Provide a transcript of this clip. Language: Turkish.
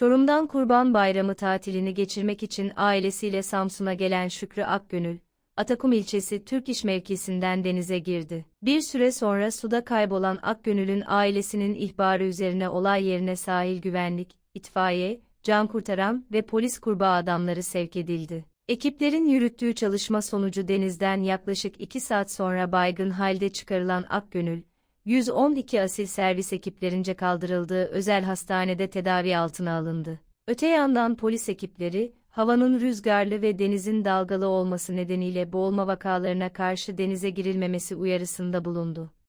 Çorum'dan Kurban Bayramı tatilini geçirmek için ailesiyle Samsun'a gelen Şükrü Akgönül, Atakum ilçesi Türk İş mevkisinden denize girdi. Bir süre sonra suda kaybolan Akgönül'ün ailesinin ihbarı üzerine olay yerine sahil güvenlik, itfaiye, can kurtaran ve polis kurbağa adamları sevk edildi. Ekiplerin yürüttüğü çalışma sonucu denizden yaklaşık 2 saat sonra baygın halde çıkarılan Akgönül, 112 asil servis ekiplerince kaldırıldığı özel hastanede tedavi altına alındı. Öte yandan polis ekipleri, havanın rüzgarlı ve denizin dalgalı olması nedeniyle boğulma vakalarına karşı denize girilmemesi uyarısında bulundu.